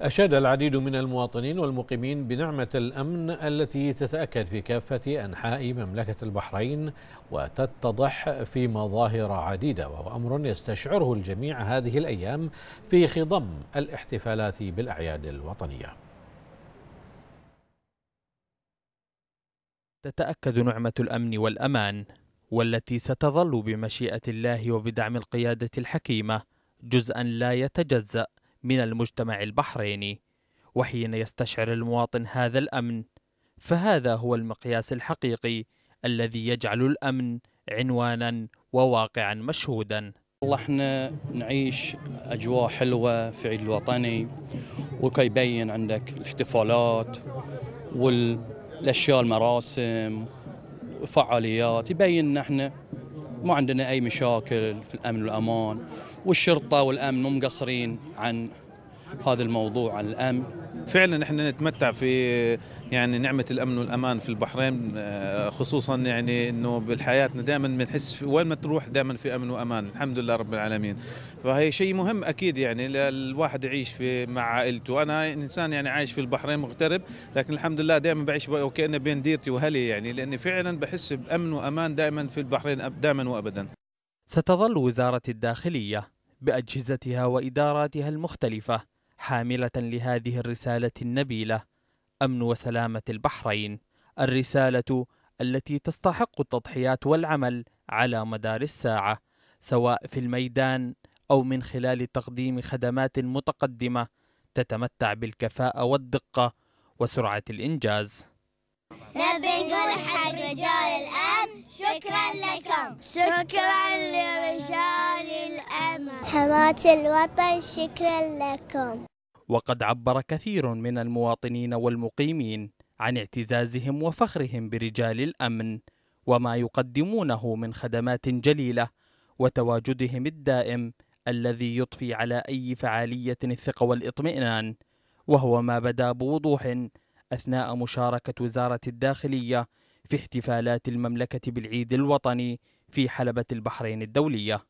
أشاد العديد من المواطنين والمقيمين بنعمة الأمن التي تتأكد في كافة أنحاء مملكة البحرين وتتضح في مظاهر عديدة وهو أمر يستشعره الجميع هذه الأيام في خضم الاحتفالات بالأعياد الوطنية تتأكد نعمة الأمن والأمان والتي ستظل بمشيئة الله وبدعم القيادة الحكيمة جزءا لا يتجزأ من المجتمع البحريني وحين يستشعر المواطن هذا الامن فهذا هو المقياس الحقيقي الذي يجعل الامن عنوانا وواقعا مشهودا والله احنا نعيش اجواء حلوه في عيد الوطني وكيبين عندك الاحتفالات والاشياء المراسم وفعاليات يبين ان احنا ما عندنا أي مشاكل في الأمن والأمان والشرطة والأمن مو مقصرين عن هذا الموضوع عن الأمن فعلا احنا نتمتع في يعني نعمه الامن والامان في البحرين آه، خصوصا يعني انه بحياتنا دائما بنحس وين ما تروح دائما في امن وامان الحمد لله رب العالمين فهي شيء مهم اكيد يعني الواحد يعيش في مع عائلته انا انسان يعني عايش في البحرين مغترب لكن الحمد لله دائما بعيش وكانه بين ديرتي وهلي يعني لاني فعلا بحس بامن وامان دائما في البحرين دائما وابدا ستظل وزاره الداخليه باجهزتها واداراتها المختلفه حاملة لهذه الرسالة النبيلة أمن وسلامة البحرين الرسالة التي تستحق التضحيات والعمل على مدار الساعة سواء في الميدان أو من خلال تقديم خدمات متقدمة تتمتع بالكفاءة والدقة وسرعة الإنجاز نبي نقول حق رجال الأمن شكرا لكم شكرا لرجال حماة الوطن شكرا لكم وقد عبر كثير من المواطنين والمقيمين عن اعتزازهم وفخرهم برجال الأمن وما يقدمونه من خدمات جليلة وتواجدهم الدائم الذي يضفي على أي فعالية الثقة والإطمئنان وهو ما بدا بوضوح أثناء مشاركة وزارة الداخلية في احتفالات المملكة بالعيد الوطني في حلبة البحرين الدولية